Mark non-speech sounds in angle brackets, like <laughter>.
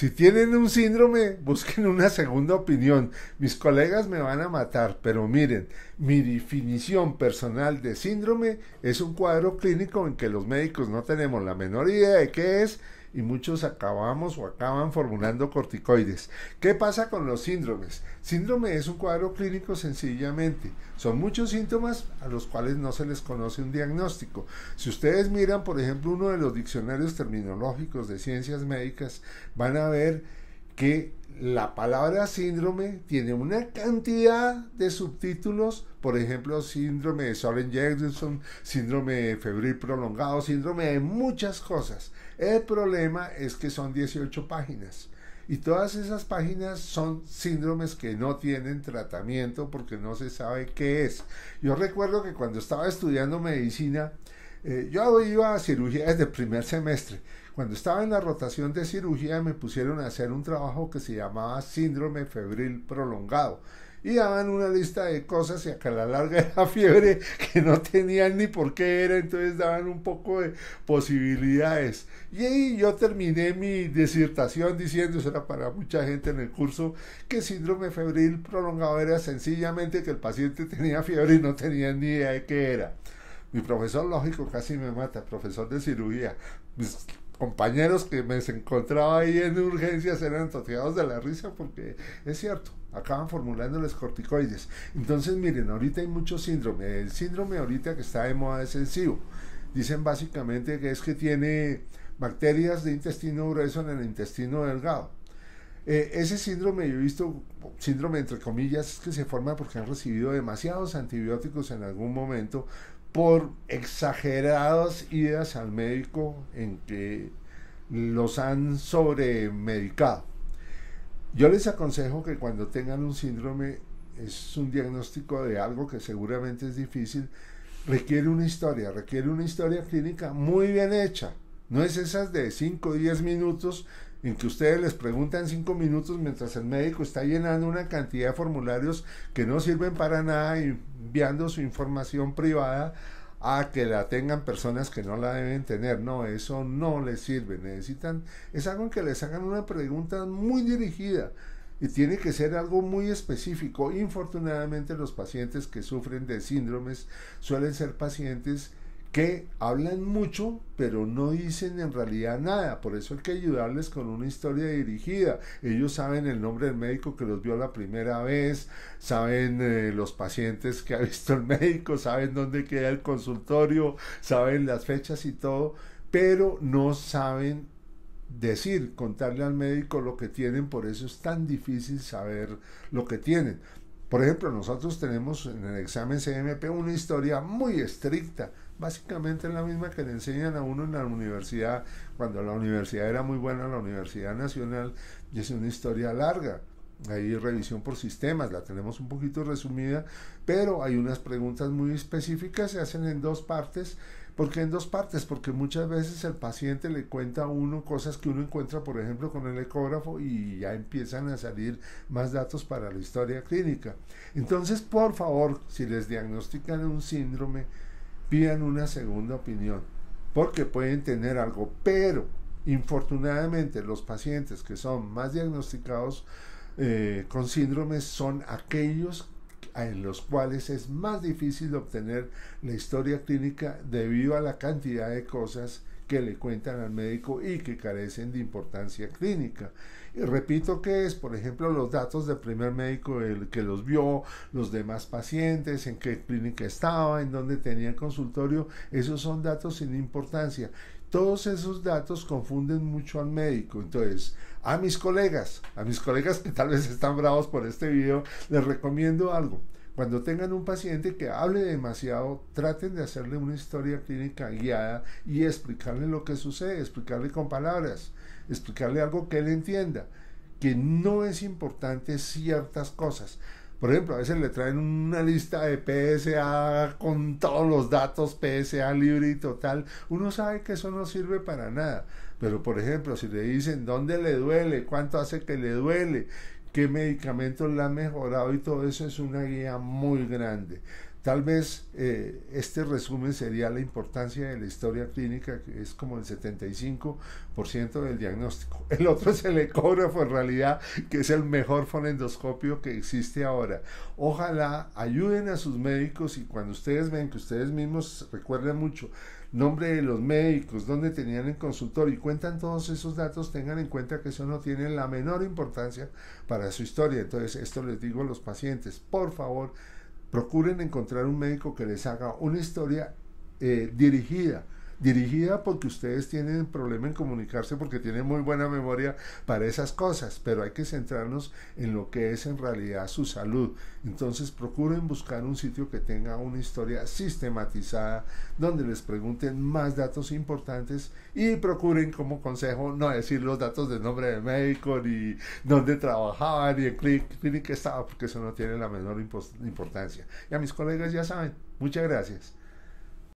Si tienen un síndrome, busquen una segunda opinión. Mis colegas me van a matar, pero miren, mi definición personal de síndrome es un cuadro clínico en que los médicos no tenemos la menor idea de qué es y muchos acabamos o acaban formulando corticoides. ¿Qué pasa con los síndromes? Síndrome es un cuadro clínico sencillamente. Son muchos síntomas a los cuales no se les conoce un diagnóstico. Si ustedes miran, por ejemplo, uno de los diccionarios terminológicos de ciencias médicas, van a ver que la palabra síndrome tiene una cantidad de subtítulos, por ejemplo, síndrome de Soren Jackson, síndrome de febril prolongado, síndrome de muchas cosas. El problema es que son 18 páginas. Y todas esas páginas son síndromes que no tienen tratamiento porque no se sabe qué es. Yo recuerdo que cuando estaba estudiando medicina, eh, yo iba a cirugía desde el primer semestre. Cuando estaba en la rotación de cirugía me pusieron a hacer un trabajo que se llamaba síndrome febril prolongado. Y daban una lista de cosas y que a la larga <laughs> era fiebre que no tenían ni por qué era, entonces daban un poco de posibilidades. Y ahí yo terminé mi disertación diciendo, eso era para mucha gente en el curso, que síndrome febril prolongado era sencillamente que el paciente <laughs> tenía fiebre y no tenía ni idea de qué era. Mi profesor lógico casi me mata, profesor de cirugía. Mis compañeros que me encontraba ahí en urgencias eran toteados de la risa porque es cierto, acaban formulando los corticoides. Entonces, miren, ahorita hay mucho síndrome. El síndrome ahorita que está de moda es el Dicen básicamente que es que tiene bacterias de intestino grueso en el intestino delgado eh, ese síndrome, yo he visto, síndrome entre comillas, es que se forma porque han recibido demasiados antibióticos en algún momento por exageradas ideas al médico en que los han sobremedicado. Yo les aconsejo que cuando tengan un síndrome, es un diagnóstico de algo que seguramente es difícil, requiere una historia, requiere una historia clínica muy bien hecha. No es esas de 5 o 10 minutos en que ustedes les preguntan cinco minutos mientras el médico está llenando una cantidad de formularios que no sirven para nada y enviando su información privada a que la tengan personas que no la deben tener. No, eso no les sirve. Necesitan, es algo en que les hagan una pregunta muy dirigida y tiene que ser algo muy específico. Infortunadamente los pacientes que sufren de síndromes suelen ser pacientes que hablan mucho, pero no dicen en realidad nada. Por eso hay que ayudarles con una historia dirigida. Ellos saben el nombre del médico que los vio la primera vez, saben eh, los pacientes que ha visto el médico, saben dónde queda el consultorio, saben las fechas y todo, pero no saben decir, contarle al médico lo que tienen. Por eso es tan difícil saber lo que tienen. Por ejemplo, nosotros tenemos en el examen CMP una historia muy estricta, básicamente la misma que le enseñan a uno en la universidad, cuando la universidad era muy buena, la Universidad Nacional, y es una historia larga. Hay revisión por sistemas, la tenemos un poquito resumida, pero hay unas preguntas muy específicas, se hacen en dos partes porque en dos partes, porque muchas veces el paciente le cuenta a uno cosas que uno encuentra, por ejemplo, con el ecógrafo y ya empiezan a salir más datos para la historia clínica. Entonces, por favor, si les diagnostican un síndrome, pidan una segunda opinión, porque pueden tener algo, pero infortunadamente los pacientes que son más diagnosticados eh, con síndromes son aquellos en los cuales es más difícil obtener la historia clínica debido a la cantidad de cosas que le cuentan al médico y que carecen de importancia clínica. Y repito que es, por ejemplo, los datos del primer médico el que los vio, los demás pacientes, en qué clínica estaba, en dónde tenía el consultorio, esos son datos sin importancia todos esos datos confunden mucho al médico. Entonces, a mis colegas, a mis colegas que tal vez están bravos por este video, les recomiendo algo. Cuando tengan un paciente que hable demasiado, traten de hacerle una historia clínica guiada y explicarle lo que sucede, explicarle con palabras, explicarle algo que él entienda, que no es importante ciertas cosas. Por ejemplo, a veces le traen una lista de PSA con todos los datos, PSA libre y total. Uno sabe que eso no sirve para nada. Pero, por ejemplo, si le dicen dónde le duele, cuánto hace que le duele, qué medicamentos le ha mejorado y todo eso es una guía muy grande. Tal vez eh, este resumen sería la importancia de la historia clínica, que es como el 75% del diagnóstico. <laughs> El otro es el ecógrafo, en realidad, que es el mejor fonendoscopio que existe ahora. Ojalá ayuden a sus médicos y cuando ustedes ven que ustedes mismos recuerden mucho nombre de los médicos, dónde tenían el consultor y cuentan todos esos datos, tengan en cuenta que eso no tiene la menor importancia para su historia. Entonces, esto les digo a los pacientes, por favor, Procuren encontrar un médico que les haga una historia eh, dirigida dirigida porque ustedes tienen problema en comunicarse porque tienen muy buena memoria para esas cosas, pero hay que centrarnos en lo que es en realidad su salud. Entonces procuren buscar un sitio que tenga una historia sistematizada donde les pregunten más datos importantes y procuren como consejo no decir los datos del nombre de médico ni dónde trabajaban ni en clínica estaba porque eso no tiene la menor importancia. Y a mis colegas ya saben, muchas gracias.